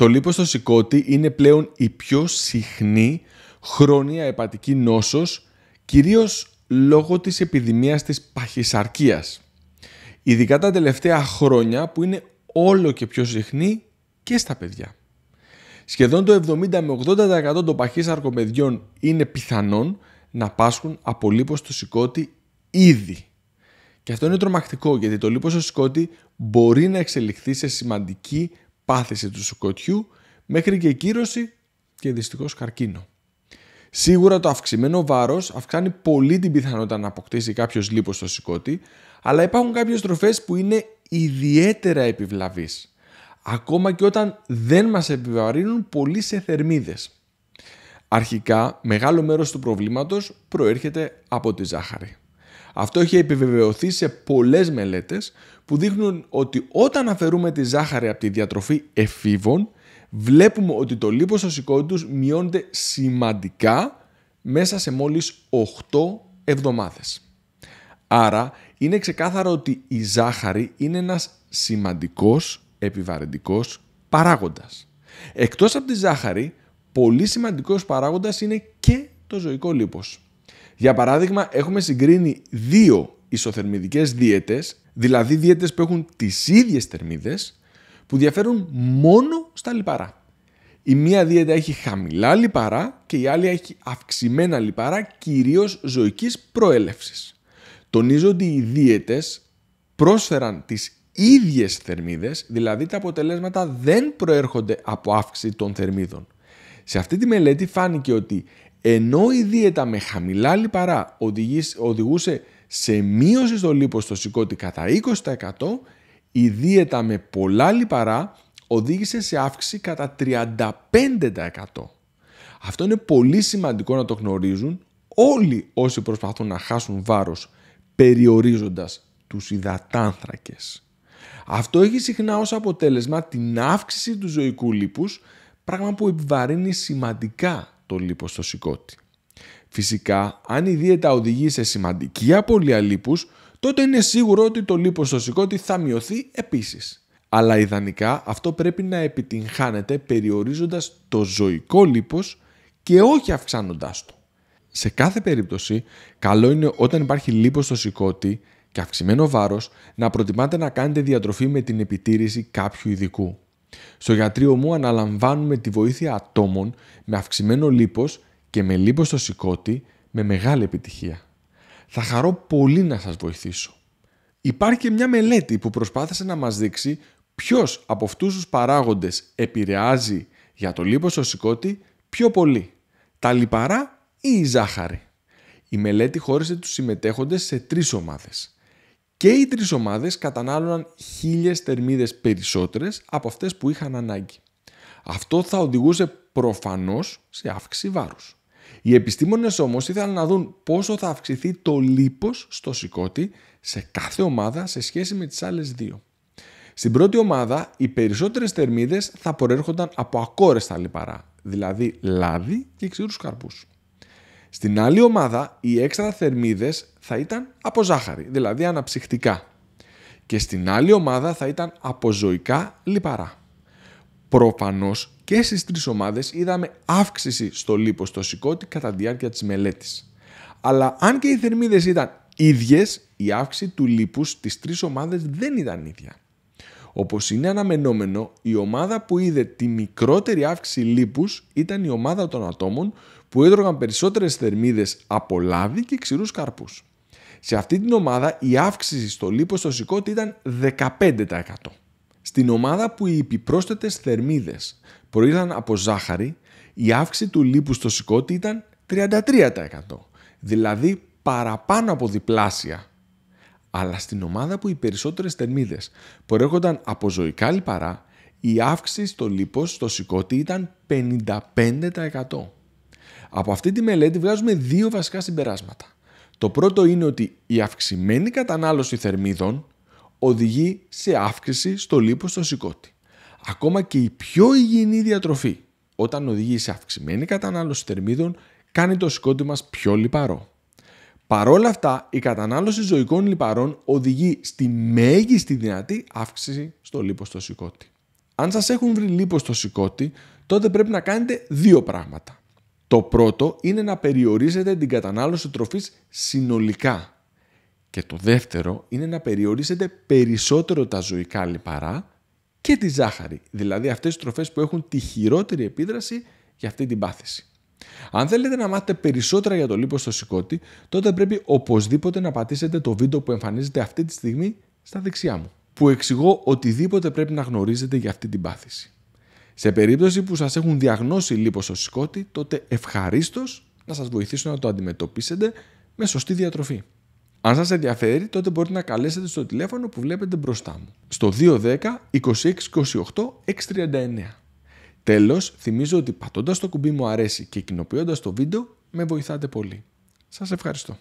Το λίπος στο σηκώτη είναι πλέον η πιο συχνή χρόνια επατική νόσος, κυρίως λόγω της επιδημίας της παχυσαρκίας. Ειδικά τα τελευταία χρόνια που είναι όλο και πιο συχνή και στα παιδιά. Σχεδόν το 70 με 80% των παχύσαρκων παιδιών είναι πιθανόν να πάσχουν από λίπος στο σηκώτη ήδη. Και αυτό είναι τρομακτικό γιατί το λίπος στο σηκώτη μπορεί να εξελιχθεί σε σημαντική πάθηση του σκοτιού, μέχρι και κύρωση και δυστυχώς καρκίνο. Σίγουρα το αυξημένο βάρος αυξάνει πολύ την πιθανότητα να αποκτήσει κάποιος λίπος στο σηκώτη, αλλά υπάρχουν κάποιες τροφές που είναι ιδιαίτερα επιβλαβείς, ακόμα και όταν δεν μας επιβαρύνουν πολύ σε θερμίδες. Αρχικά, μεγάλο μέρος του προβλήματος προέρχεται από τη ζάχαρη. Αυτό έχει επιβεβαιωθεί σε πολλές μελέτες που δείχνουν ότι όταν αφαιρούμε τη ζάχαρη από τη διατροφή εφήβων, βλέπουμε ότι το λίπος στο σηκώτη τους μειώνεται σημαντικά μέσα σε μόλις 8 εβδομάδες. Άρα είναι ξεκάθαρο ότι η ζάχαρη είναι ένας σημαντικός επιβαρυντικός παράγοντας. Εκτός από τη ζάχαρη, πολύ σημαντικός παράγοντας είναι και το ζωικό λίπος. Για παράδειγμα, έχουμε συγκρίνει δύο ισοθερμιδικές δίαιτες, δηλαδή δίαιτες που έχουν τις ίδιες θερμίδες, που διαφέρουν μόνο στα λιπαρά. Η μία δίαιτα έχει χαμηλά λιπαρά και η άλλη έχει αυξημένα λιπαρά, κυρίως ζωικής προέλευσης. Τονίζω ότι οι δίαιτες πρόσφεραν τις ίδιες θερμίδες, δηλαδή τα αποτελέσματα δεν προέρχονται από αύξηση των θερμίδων. Σε αυτή τη μελέτη φάνηκε ότι ενώ η δίαιτα με χαμηλά λιπαρά οδηγούσε σε μείωση στο λίπος στο σηκώτη κατά 20%, η δίαιτα με πολλά λιπαρά οδήγησε σε αύξηση κατά 35%. Αυτό είναι πολύ σημαντικό να το γνωρίζουν όλοι όσοι προσπαθούν να χάσουν βάρος περιορίζοντας τους υδατάνθρακες. Αυτό έχει συχνά ως αποτέλεσμα την αύξηση του ζωικού λίπους, πράγμα που επιβαρύνει σημαντικά το σικότη. Φυσικά, αν η δίαιτα οδηγεί σε σημαντική απώλεια λίπους, τότε είναι σίγουρο ότι το σικότη θα μειωθεί επίσης. Αλλά ιδανικά αυτό πρέπει να επιτυγχάνεται περιορίζοντας το ζωικό λίπος και όχι αυξάνοντάς το. Σε κάθε περίπτωση, καλό είναι όταν υπάρχει λίπος στο σηκώτη και αυξημένο βάρος να προτιμάτε να κάνετε διατροφή με την επιτήρηση κάποιου ειδικού. Στο γιατρείο μου αναλαμβάνουμε τη βοήθεια ατόμων με αυξημένο λίπος και με λίπος στο σηκώτη με μεγάλη επιτυχία. Θα χαρώ πολύ να σας βοηθήσω. Υπάρχει και μια μελέτη που προσπάθησε να μας δείξει ποιος από αυτούς τους παράγοντες επηρεάζει για το λίπος στο σηκώτη πιο πολύ. Τα λιπαρά ή η ζάχαρη. Η μελέτη χώρισε τους συμμετέχοντες σε τρεις ομάδες και οι τρεις ομάδες κατανάλωναν χίλιες θερμίδες περισσότερες από αυτές που είχαν ανάγκη. Αυτό θα οδηγούσε προφανώς σε αύξηση βάρους. Οι επιστήμονες όμως ήθελαν να δουν πόσο θα αυξηθεί το λίπος στο σηκώτη σε κάθε ομάδα σε σχέση με τις άλλες δύο. Στην πρώτη ομάδα οι περισσότερες θερμίδες θα προέρχονταν από ακόρεστα λιπαρά, δηλαδή λάδι και ξηρούς καρπούς. Στην άλλη ομάδα οι έξτρα θερμίδες θα ήταν από ζάχαρη, δηλαδή αναψυχτικά. Και στην άλλη ομάδα θα ήταν από ζωικά λιπαρά. Προφανώς και στις τρεις ομάδες είδαμε αύξηση στο λίπος στο σηκώτη κατά τη διάρκεια της μελέτης. Αλλά αν και οι θερμίδες ήταν ίδιες, η αύξηση του λίπους στις τρεις ομάδες δεν ήταν ίδια. Όπως είναι αναμενόμενο, η ομάδα που είδε τη μικρότερη αύξηση λίπους ήταν η ομάδα των ατόμων που έδρωγαν περισσότερες θερμίδες από λάδι και ξηρούς καρπούς. Σε αυτή την ομάδα η αύξηση στο λίπος στο σηκώτη ήταν 15%. Στην ομάδα που οι επιπρόσθετες θερμίδες προήλθαν από ζάχαρη, η αύξηση του λίπους στο σηκώτη ήταν 33%. Δηλαδή παραπάνω από διπλάσια. Αλλά στην ομάδα που οι περισσότερες θερμίδες προέρχονταν από ζωικά λιπαρά, η αύξηση στο λίπος στο σηκώτη ήταν 55%. Από αυτή τη μελέτη βγάζουμε δύο βασικά συμπεράσματα. Το πρώτο είναι ότι η αυξημένη κατανάλωση θερμίδων οδηγεί σε αύξηση στο λίπος στο σηκώτη. Ακόμα και η πιο υγιεινή διατροφή, όταν οδηγεί σε αυξημένη κατανάλωση θερμίδων, κάνει το σηκώτη μας πιο λιπαρό. Παρόλα αυτά, η κατανάλωση ζωικών λιπαρών οδηγεί στη μέγιστη δυνατή αύξηση στο λίπος στο σηκώτη. Αν σας έχουν βρει λίπος στο σηκώτη, τότε πρέπει να κάνετε δύο πράγματα. Το πρώτο είναι να περιορίζετε την κατανάλωση τροφής συνολικά. Και το δεύτερο είναι να περιορίσετε περισσότερο τα ζωικά λιπαρά και τη ζάχαρη, δηλαδή αυτές τις τροφές που έχουν τη χειρότερη επίδραση για αυτή την πάθηση. Αν θέλετε να μάθετε περισσότερα για το λίπος στο σηκώτη, τότε πρέπει οπωσδήποτε να πατήσετε το βίντεο που εμφανίζεται αυτή τη στιγμή στα δεξιά μου, που εξηγώ οτιδήποτε πρέπει να γνωρίζετε για αυτή την πάθηση. Σε περίπτωση που σας έχουν διαγνώσει σκότη, τότε ευχαρίστως να σας βοηθήσω να το αντιμετωπίσετε με σωστή διατροφή. Αν σας ενδιαφέρει, τότε μπορείτε να καλέσετε στο τηλέφωνο που βλέπετε μπροστά μου. Στο 210 26 28 639. Τέλος, θυμίζω ότι πατώντας το κουμπί μου αρέσει και κοινοποιώντας το βίντεο, με βοηθάτε πολύ. Σας ευχαριστώ.